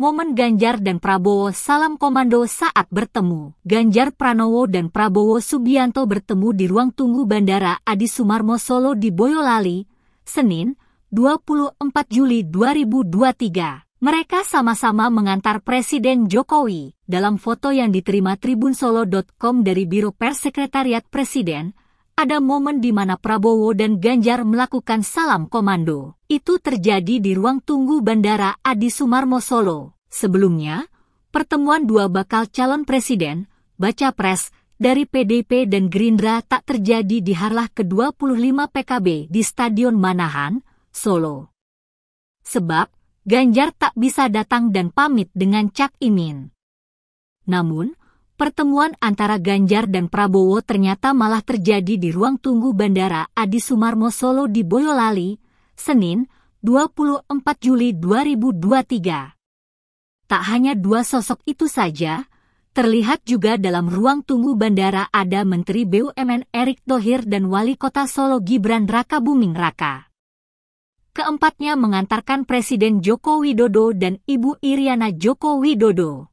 Momen Ganjar dan Prabowo salam komando saat bertemu. Ganjar Pranowo dan Prabowo Subianto bertemu di ruang tunggu Bandara Adi Sumarmo Solo di Boyolali, Senin, 24 Juli 2023. Mereka sama-sama mengantar Presiden Jokowi. Dalam foto yang diterima TribunSolo.com dari Biro Pers Sekretariat Presiden, ada momen di mana Prabowo dan Ganjar melakukan salam komando. Itu terjadi di ruang tunggu Bandara Adi Sumarmo Solo. Sebelumnya, pertemuan dua bakal calon presiden, baca pres, dari PDP dan Gerindra tak terjadi di harlah ke-25 PKB di Stadion Manahan, Solo. Sebab, Ganjar tak bisa datang dan pamit dengan Cak Imin. Namun, pertemuan antara Ganjar dan Prabowo ternyata malah terjadi di ruang tunggu Bandara Adi Sumarmo Solo di Boyolali, Senin, 24 Juli 2023. Tak hanya dua sosok itu saja, terlihat juga dalam ruang tunggu bandara ada Menteri BUMN Erick Thohir dan Wali Kota Solo Gibran Raka Buming Raka. Keempatnya mengantarkan Presiden Joko Widodo dan Ibu Iriana Joko Widodo.